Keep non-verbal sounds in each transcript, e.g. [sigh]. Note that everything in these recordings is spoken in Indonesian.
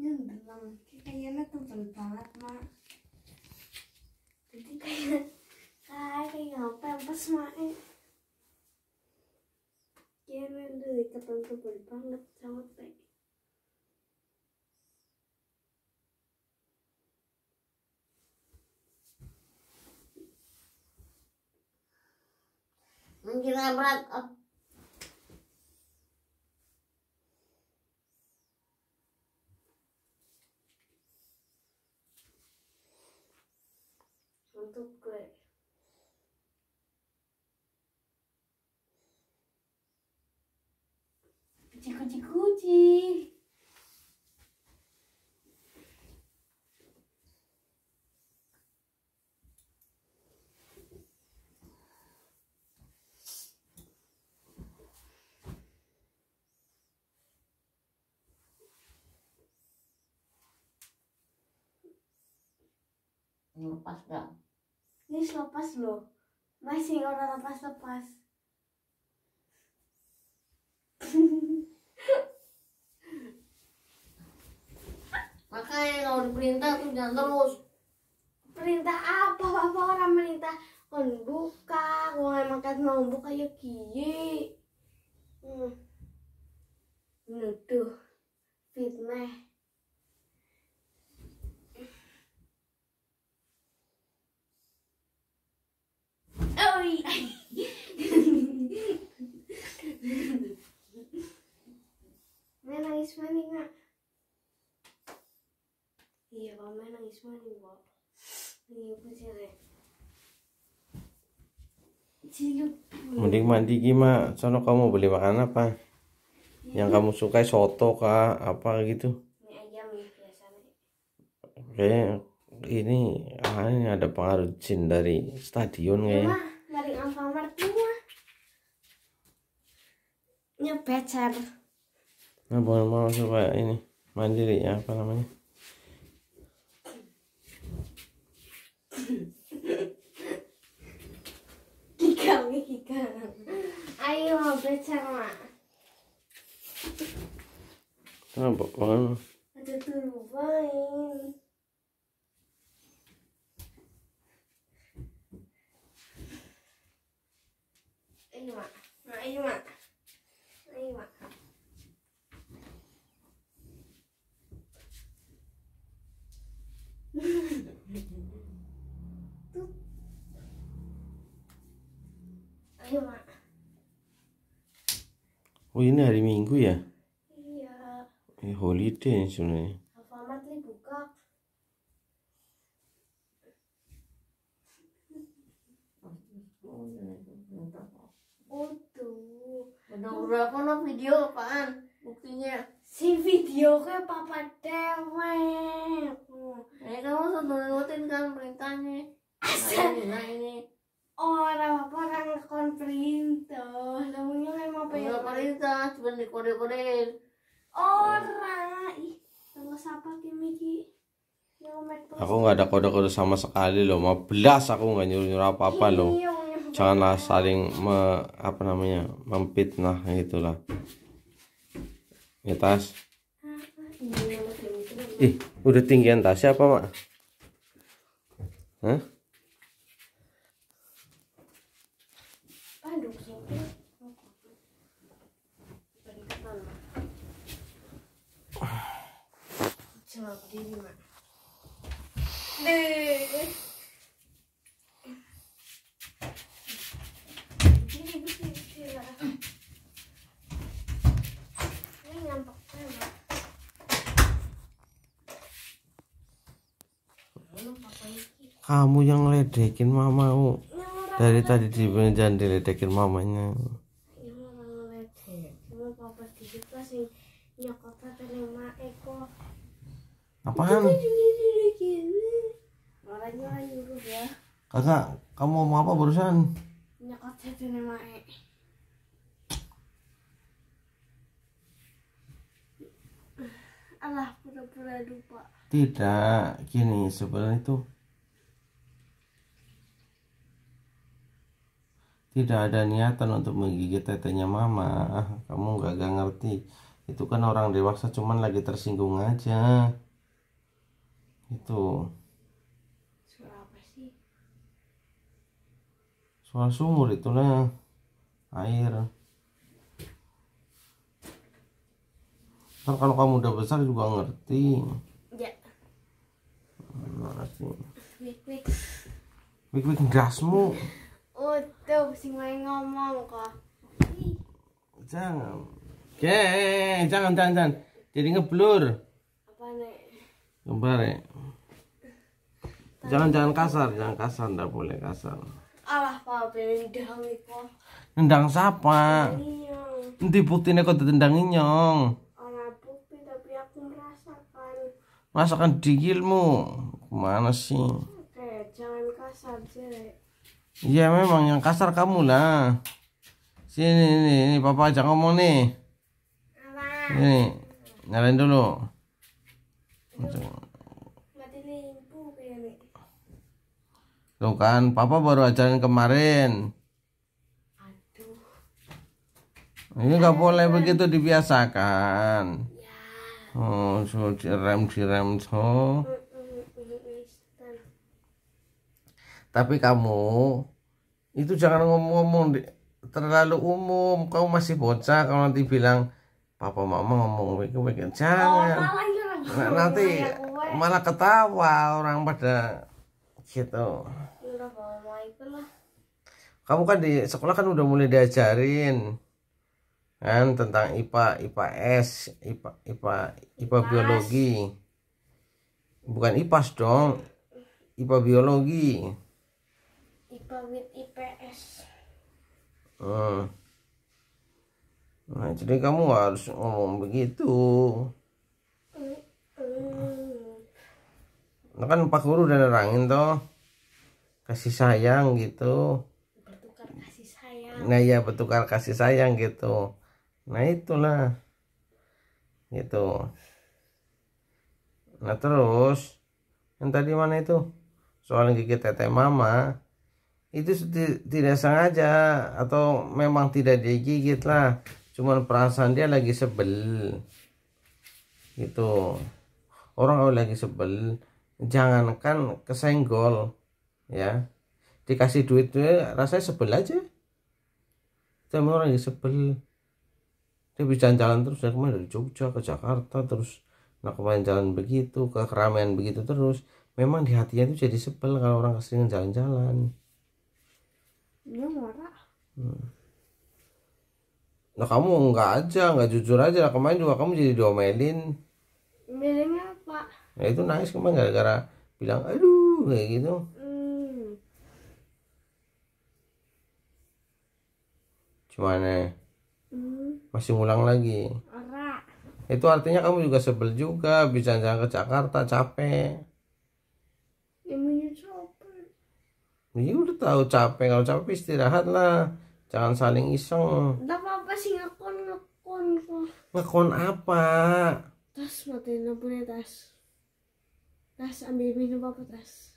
ini iya, belum kayaknya tebel banget mak jadi kayak kayak kayak apa pas mak ya nanti tebel-tebel banget sampai mungkin berat kucing kucing kucing lepas gak? Ini lepas loh. Masih orang lepas-lepas. makanya kalau diperintah tuh jangan terus perintah apa apa orang perintah kon buka kalau emang kan mau buka ya kiye hmm. nuduh fitnah Mending mandi gima, Sono kamu beli makan apa? Yang iya. kamu suka soto kah? Apa gitu? Oke, ah, ini ada pengaruh jin dari stadion ya. Dari Alfamart Nyebecer. Nah, bukan mau coba ini mandiri ya apa namanya? 기강 기강 아유 배창아 아 봐봐 아저 들어봐요 이놈아 아 이놈아 아 이놈아 Mm-hmm. Oh ini hari Minggu ya? Iya. Eh holiday sebenarnya. Alfamart ini buka. tuh. Ada berapa no video apaan? Buktinya. Si video ke papa dewek. Eh kamu sudah nurutin kan perintahnya. Asal. Nah, ini. Nah, orang-orang kon perintah namanya memang ya? perintah perintah cuma kode kodein orang ih tunggu siapa kimi ki aku nggak ada kode-kode sama sekali loh mau belas aku nggak iya, nyuruh nyuruh apa apa loh janganlah saling me, apa namanya memfitnah gitulah ya tas ih udah tinggian tas apa mak Hah? Deh. kamu yang ledekin mamamu dari tadi di jangan diledekin mamanya apaan kakak kamu mau apa barusan Allah pura-pura lupa. Tidak, gini sebenarnya itu tidak ada niatan untuk menggigit tetenya mama kamu gak, gak ngerti itu kan orang dewasa cuman lagi tersinggung aja itu suara apa sih suara sumur itulah air ntar kalau kamu udah besar juga ngerti ya mana sih wik wik wik wik gasmu udah oh, pusing main ngomong kok jangan jangan jangan jangan jadi ngeblur apa nih gambar nek Jangan jangan kasar, jangan kasar, ndak boleh kasar. Alah, Pak, nendang iku. Nendang siapa Nanti buktine kok ditendang inyong? Ora tapi aku merasakan. Merasakan digilmu. Mana sih? Eh, jangan kasar, sih Iya memang yang kasar kamu lah. Sini ini, ini papa aja ngomong nih. Ini nyalain dulu. tuh kan, papa baru ajarin kemarin. Aduh. Ini nggak boleh begitu dibiasakan. Ya. Oh, so direm direm so. Tapi kamu itu jangan ngomong-ngomong terlalu umum. Kamu masih bocah kalau nanti bilang papa mama ngomong begitu jangan. Oh, malah, nanti ya, malah ketawa orang pada gitu kamu kan di sekolah kan udah mulai diajarin kan tentang IPA, s IPA, IPA, IPA Ipas. biologi. Bukan IPAS dong. IPA biologi. IPA with IPS. Hmm. Nah, jadi kamu harus ngomong begitu. Mm nah, kan Pak Guru udah nerangin toh kasih sayang gitu bertukar kasih sayang nah ya bertukar kasih sayang gitu nah itulah gitu nah terus yang tadi mana itu soal gigit teteh mama itu tidak sengaja atau memang tidak digigit lah cuman perasaan dia lagi sebel gitu orang lagi sebel jangankan kesenggol ya dikasih duit tuh rasanya sebel aja sama orang yang sebel dia bisa jalan -jalan terus dari kemarin dari Jogja ke Jakarta terus nak kemarin jalan begitu ke keramaian begitu terus memang di hatinya itu jadi sebel kalau orang keseringan jalan-jalan ya marah hmm. nah kamu enggak aja enggak jujur aja nah, kemarin juga kamu jadi domelin. milihnya apa nah itu nangis kemarin gara-gara bilang aduh kayak gitu hmm. cuman eh, hmm. masih ngulang lagi itu artinya kamu juga sebel juga bisa jalan ke Jakarta capek Ya, ya udah tahu capek kalau capek istirahat lah jangan saling iseng. Tidak apa-apa sih ngakon ngakon kok. apa? Tas matiin lampunya tas. Tas ambil minum apa tas?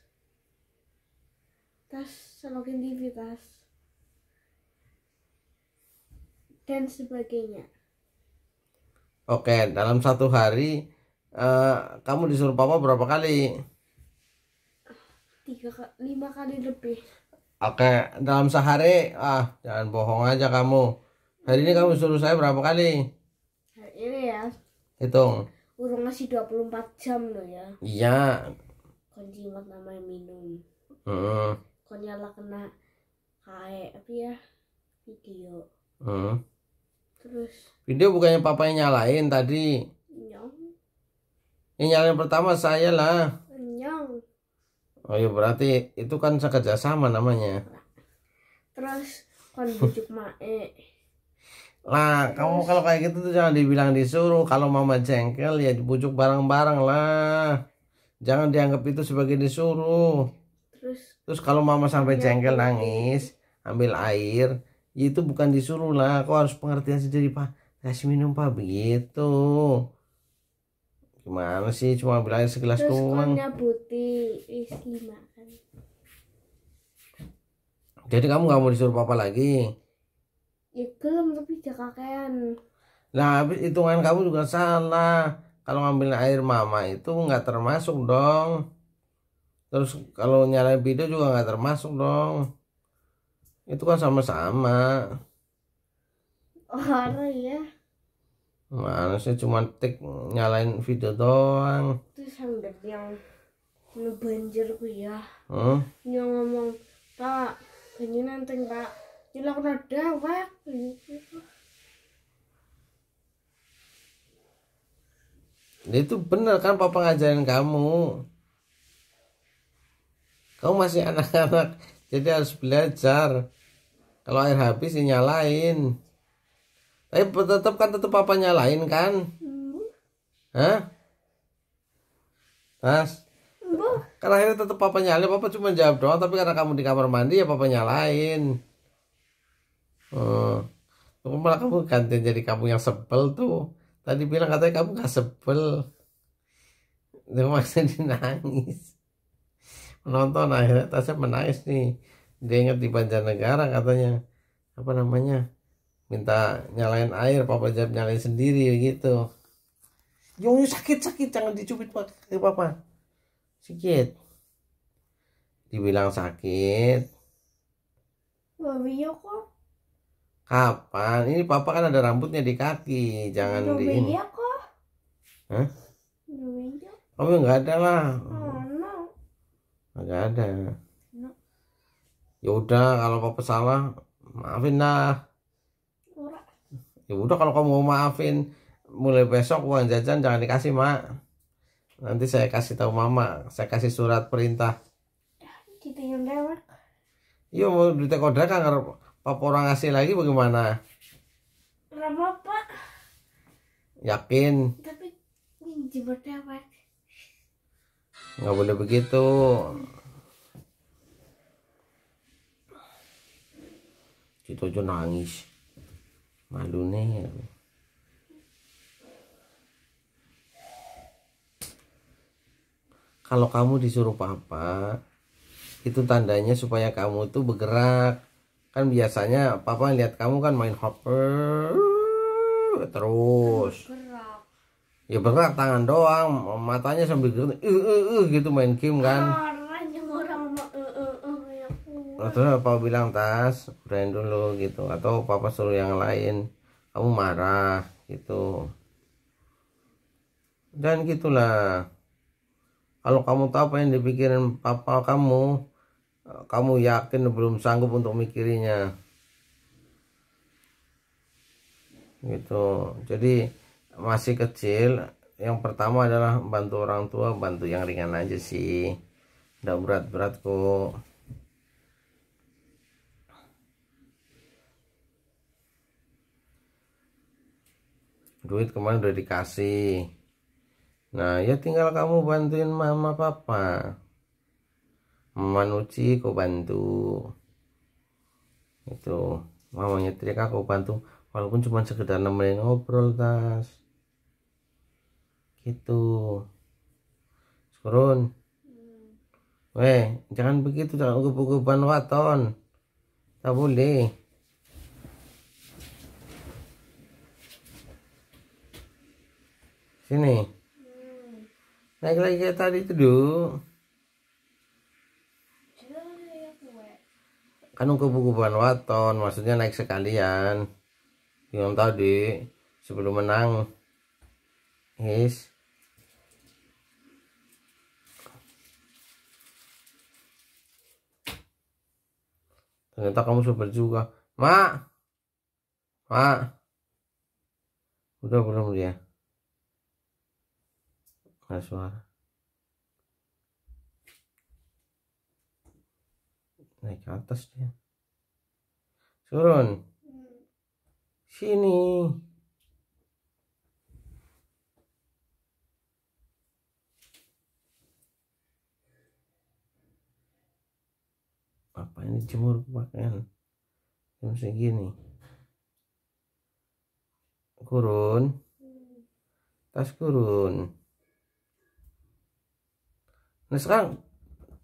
Tas selokin TV tas dan sebagainya. Oke, dalam satu hari uh, kamu disuruh papa berapa kali? Tiga, lima kali lebih. Oke, dalam sehari, ah jangan bohong aja kamu. Hari ini kamu suruh saya berapa kali? Hari ini ya. Hitung kurung ngasih 24 jam loh ya iya kon jimat namanya minum heeh mm. kon nyala kena kae apa ya video heeh terus video bukannya papa yang nyalain tadi nyong yang nyalain pertama saya lah nyong oh iya berarti itu kan kerjasama namanya terus kon bujuk mae lah kamu kalau kayak gitu tuh jangan dibilang disuruh kalau mama jengkel ya dibujuk bareng-bareng lah jangan dianggap itu sebagai disuruh terus terus kalau mama sampai iya, jengkel nangis ambil air ya itu bukan disuruh lah kok harus pengertian sendiri pak kasih minum pak begitu gimana sih cuma ambil air segelas terus doang putih is jadi kamu nggak mau disuruh papa lagi ya gelem tapi dia kakean habis hitungan kamu juga salah kalau ngambil air mama itu nggak termasuk dong terus kalau nyalain video juga nggak termasuk dong itu kan sama-sama oh iya Mana sih cuma tik nyalain video doang. Itu sambil yang lu ku ya. Hmm? Yang ngomong, "Pak, banyu nanti, Pak." Cilok nada, Pak. Nah, itu bener kan papa ngajarin kamu kamu masih anak-anak jadi harus belajar kalau air habis ya nyalain tapi tetap kan tetap papa nyalain kan hmm. hah mas Bu. Kan akhirnya tetap papa nyalain papa cuma jawab doang tapi karena kamu di kamar mandi ya papa nyalain oh kamu malah kamu gantian jadi kamu yang sebel tuh. Tadi bilang katanya kamu gak sebel. Dia maksudnya [laughs] nangis. Menonton akhirnya Tasya menangis nih. Dia ingat di Banjarnegara katanya. Apa namanya? Minta nyalain air, Papa Jab nyalain sendiri gitu. Yung sakit-sakit, jangan dicubit pakai Papa. Sikit. Dibilang sakit. Babinya kok Kapan? Ini papa kan ada rambutnya di kaki, jangan di ini. Iya kok. Hah? Kamu oh, nggak ada lah. Oh, no. Nggak ada. No. Ya udah, kalau papa salah, maafin lah. Ya udah kalau kamu mau maafin, mulai besok uang jajan jangan dikasih mak nanti saya kasih tahu mama saya kasih surat perintah iya mau duit kan Papa asli lagi bagaimana? Orang apa Yakin? Tapi jemputnya apa? Gak boleh begitu. Cito aja nangis. Malu nih. Kalau kamu disuruh papa, itu tandanya supaya kamu tuh bergerak kan biasanya papa lihat kamu kan main hopper terus ya bergerak tangan doang matanya sambil gitu uh, uh, gitu main game kan eh, eh, eh, ya terus papa bilang tas berani dulu gitu atau papa suruh yang lain kamu marah gitu dan gitulah kalau kamu tahu apa yang dipikirin papa kamu Eh, kamu yakin belum sanggup untuk mikirinya gitu jadi masih kecil yang pertama adalah bantu orang tua bantu yang ringan aja sih tidak berat-berat kok duit kemarin udah dikasih nah ya tinggal kamu bantuin mama papa manuci, kau bantu itu mau trika kau bantu walaupun cuma sekedar nemenin ngobrol tas gitu turun hmm. weh jangan begitu jangan ugup-ugupan waton tak boleh sini naik lagi ya, tadi itu dulu kan buku kubuan waton maksudnya naik sekalian yang tadi sebelum menang is ternyata kamu super juga mak mak udah belum dia nah, suara naik ke atas dia turun sini apa ini jemur pakaian jam segini kurun tas kurun nah sekarang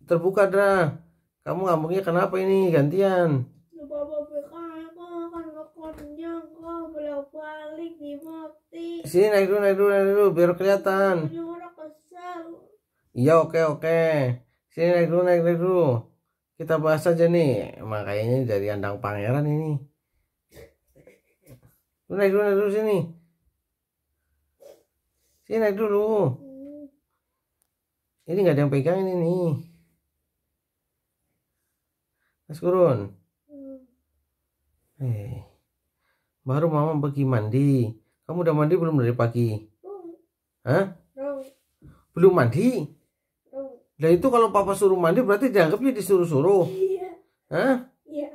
terbuka dah kamu ngambeknya kenapa ini? Gantian. Kan, kan sini naik dulu, naik dulu, naik dulu, biar kelihatan. Iya, oke, oke. Sini naik dulu, naik, naik dulu. Kita bahas aja nih. Makanya dari Andang Pangeran ini. Lu naik dulu, naik dulu sini. Sini naik dulu. Hmm. Ini nggak ada yang pegang ini nih. Mas Kurun. Hei. Hmm. Eh, baru mama pergi mandi. Kamu udah mandi belum dari pagi? Hah? Belum mandi? Nah itu kalau papa suruh mandi berarti dianggapnya disuruh-suruh. Iya. Hah? Iya.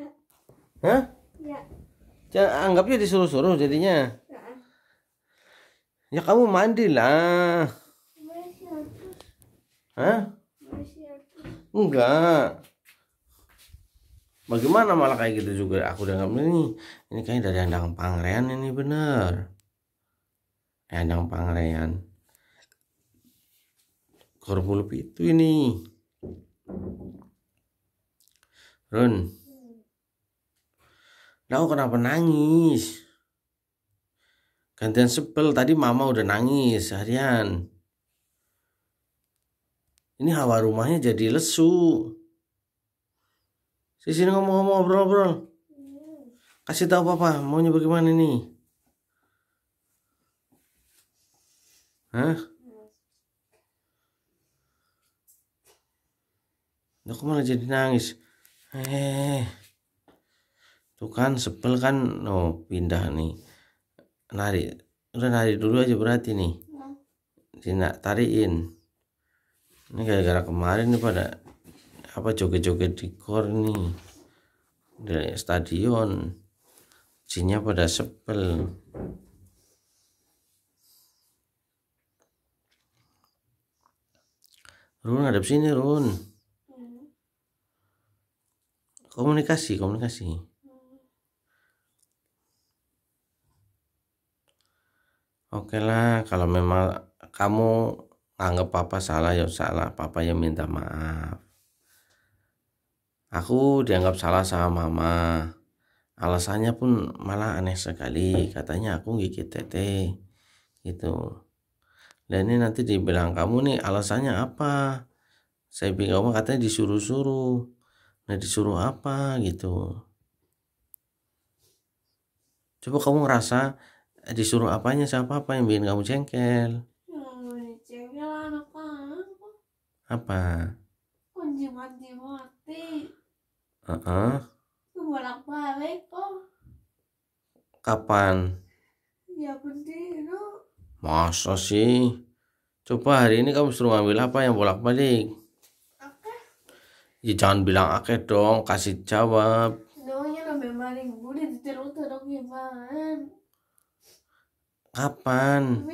Hah? Iya. anggapnya disuruh-suruh jadinya. Iya. Ya kamu mandilah. Hah? Enggak bagaimana malah kayak gitu juga aku udah ini ini kayak dari Andang Pangrean ini bener Andang Pangrean korbulup itu ini Run Lau kenapa nangis gantian sebel tadi mama udah nangis harian ini hawa rumahnya jadi lesu di sini ngomong-ngomong ngobrol-ngobrol. Kasih tahu papa maunya bagaimana ini, Hah? Aku malah jadi nangis. Eh. Tuh kan sebel kan. Oh, pindah nih. nari, Udah nari dulu aja berarti nih. Iya. nggak tariin. Ini gara-gara kemarin nih pada apa joget-joget di kor nih dari stadion jinnya pada sebel Run ngadep sini Run komunikasi komunikasi Oke lah, kalau memang kamu anggap papa salah ya salah, papa yang minta maaf. Aku dianggap salah sama mama. Alasannya pun malah aneh sekali. Katanya aku gigit tete. Gitu. Dan ini nanti dibilang kamu nih alasannya apa? Saya bingung kamu katanya disuruh-suruh. Nah disuruh apa gitu. Coba kamu ngerasa eh, disuruh apanya siapa apa yang bikin kamu jengkel? Ya, jengkel apa? Apa? Uh -uh. Bolak balik kok Kapan? Ya bendero. Masa sih? Coba hari ini kamu suruh ngambil apa yang bolak balik? oke Ya jangan bilang akeh dong, kasih jawab. lebih ya maling terus Kapan?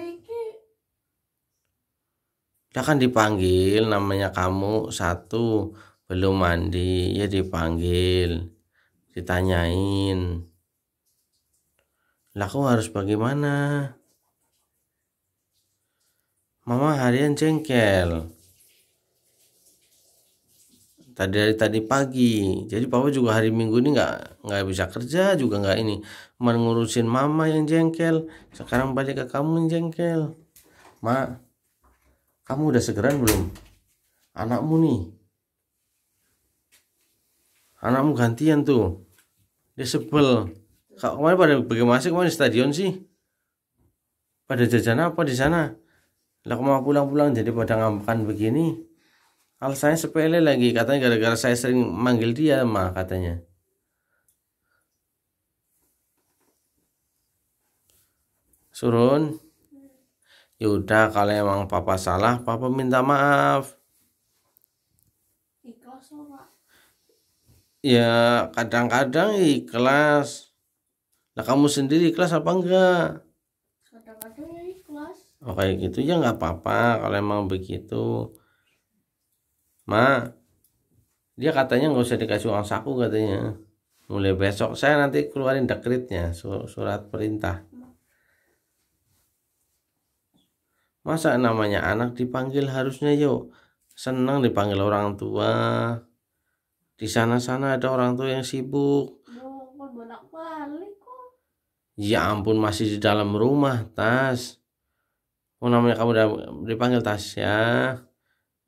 Kita kan dipanggil namanya kamu satu belum mandi ya dipanggil ditanyain lah harus bagaimana mama harian jengkel tadi dari tadi pagi jadi papa juga hari minggu ini nggak nggak bisa kerja juga nggak ini mengurusin mama yang jengkel sekarang balik ke kamu yang jengkel mak kamu udah segeran belum anakmu nih anakmu gantian tuh dia sebel kak kemarin pada bagaimana sih kemarin di stadion sih pada jajan apa di sana lah kemarin pulang-pulang jadi pada ngambekan begini alasannya sepele lagi katanya gara-gara saya sering manggil dia mah katanya surun yaudah kalau emang papa salah papa minta maaf ya kadang-kadang ikhlas lah kamu sendiri ikhlas apa enggak kadang-kadang ya ikhlas oh kayak gitu ya nggak apa-apa kalau emang begitu ma dia katanya nggak usah dikasih uang saku katanya mulai besok saya nanti keluarin dekritnya, surat perintah masa namanya anak dipanggil harusnya yuk senang dipanggil orang tua di sana-sana ada orang tua yang sibuk. Ya ampun masih di dalam rumah Tas. Oh namanya kamu udah dipanggil Tas ya.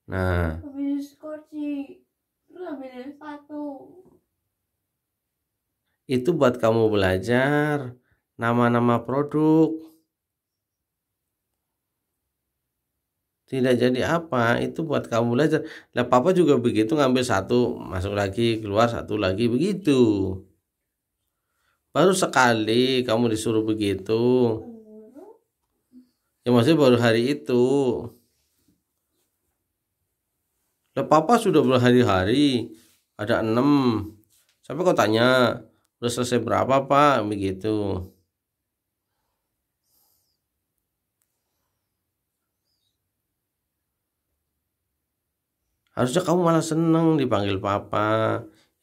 Nah. Itu buat kamu belajar nama-nama produk. tidak jadi apa itu buat kamu belajar lah papa juga begitu ngambil satu masuk lagi keluar satu lagi begitu baru sekali kamu disuruh begitu ya maksudnya baru hari itu lah papa sudah berhari-hari ada enam sampai kau tanya udah selesai berapa pak begitu Harusnya kamu malah seneng dipanggil papa,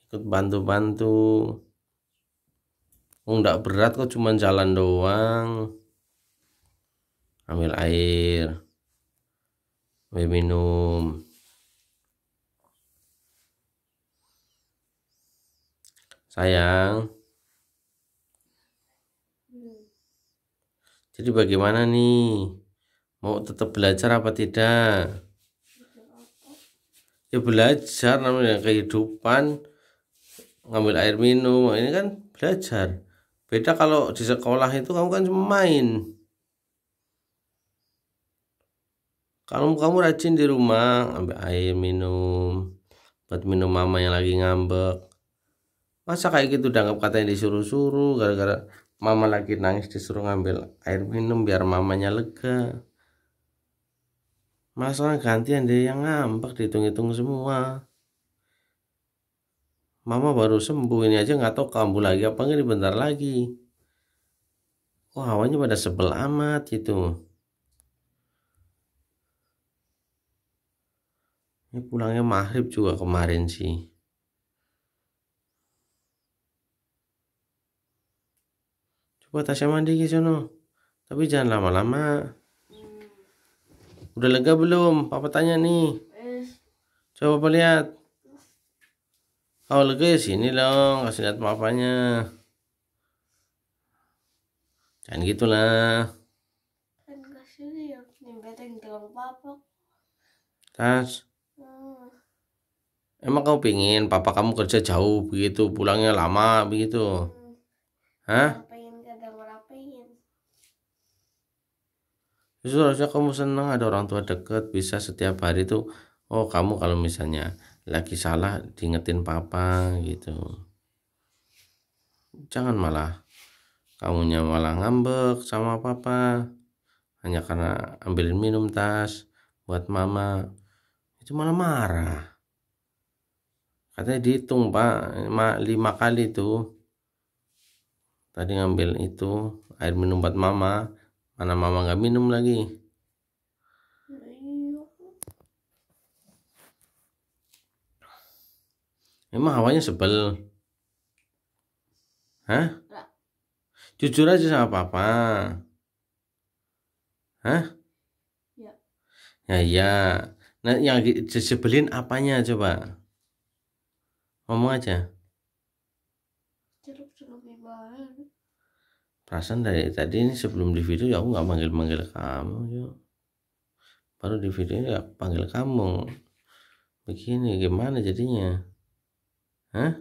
ikut bantu-bantu. Oh, enggak berat kok cuman jalan doang. Ambil air. Ambil minum. Sayang. Jadi bagaimana nih? Mau tetap belajar apa tidak? ya belajar namanya kehidupan ngambil air minum ini kan belajar beda kalau di sekolah itu kamu kan cuma main kalau kamu rajin di rumah ngambil air minum buat minum mama yang lagi ngambek masa kayak gitu dianggap katanya disuruh-suruh gara-gara mama lagi nangis disuruh ngambil air minum biar mamanya lega Masalah gantian dia yang ngambek dihitung-hitung semua. Mama baru sembuh ini aja nggak tahu kambuh lagi apa nggak bentar lagi. Wah hawanya pada sebel amat gitu. Ini pulangnya maghrib juga kemarin sih. Coba Tasya mandi ke sana Tapi jangan lama-lama. Udah lega belum? Papa tanya nih. Coba papa lihat. Oh lega ya sini dong. Kasih lihat papanya. Jangan gitulah. Kan kasih lihat nimbetin gelang papa. Tas. Hmm. Emang kau pingin papa kamu kerja jauh begitu, pulangnya lama begitu? Hmm. Hah? Iya. justru harusnya kamu senang ada orang tua deket bisa setiap hari tuh oh kamu kalau misalnya lagi salah diingetin papa gitu jangan malah kamunya malah ngambek sama papa hanya karena ambilin minum tas buat mama itu malah marah katanya dihitung pak lima kali tuh tadi ngambil itu air minum buat mama Mana mama nggak minum lagi? Emang hawanya sebel? Hah? Jujur aja sama papa. Hah? Iya. Ya. Ya, ya. Nah, yang sebelin apanya coba? Ngomong aja. perasaan dari tadi ini sebelum di video ya aku nggak manggil manggil kamu ya baru di video ya panggil kamu begini gimana jadinya Hah? Hmm.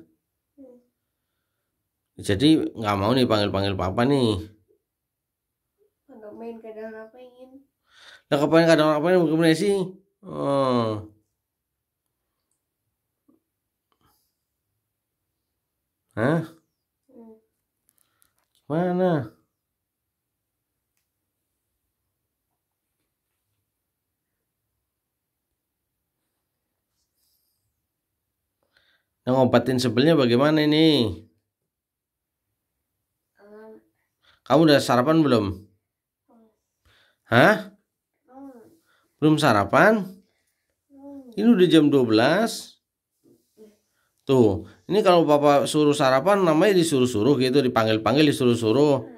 jadi nggak mau nih panggil panggil papa nih nggak main kadang ngapain nggak kepengen kadang ngapain gimana sih oh Hah? Mana? Yang nah, ngobatin sebelnya bagaimana ini? Kamu udah sarapan belum? Hah? Belum sarapan? Ini udah jam 12. belas. Tuh, ini kalau Bapak suruh sarapan namanya disuruh-suruh gitu, dipanggil-panggil disuruh-suruh.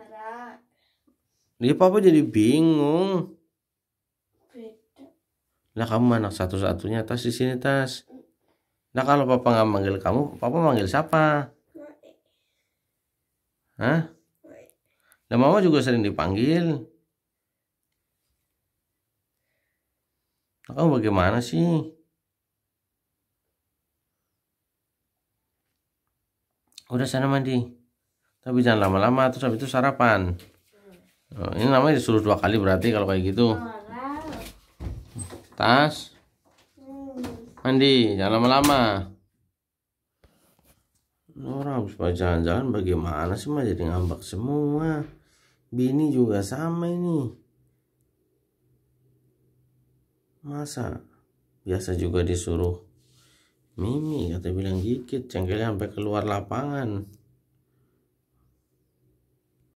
Dia Papa jadi bingung. nah kamu anak satu-satunya tas di sini tas. Nah kalau Papa nggak manggil kamu, Papa manggil siapa? Hah? Nah Mama juga sering dipanggil. Nah, kamu bagaimana sih? udah sana mandi tapi jangan lama-lama terus habis itu sarapan oh, ini namanya disuruh dua kali berarti kalau kayak gitu tas mandi jangan lama-lama orang habis jalan-jalan bagaimana sih mah jadi ngambak semua bini juga sama ini masa biasa juga disuruh Mimi kata bilang gigit cengkelnya sampai keluar lapangan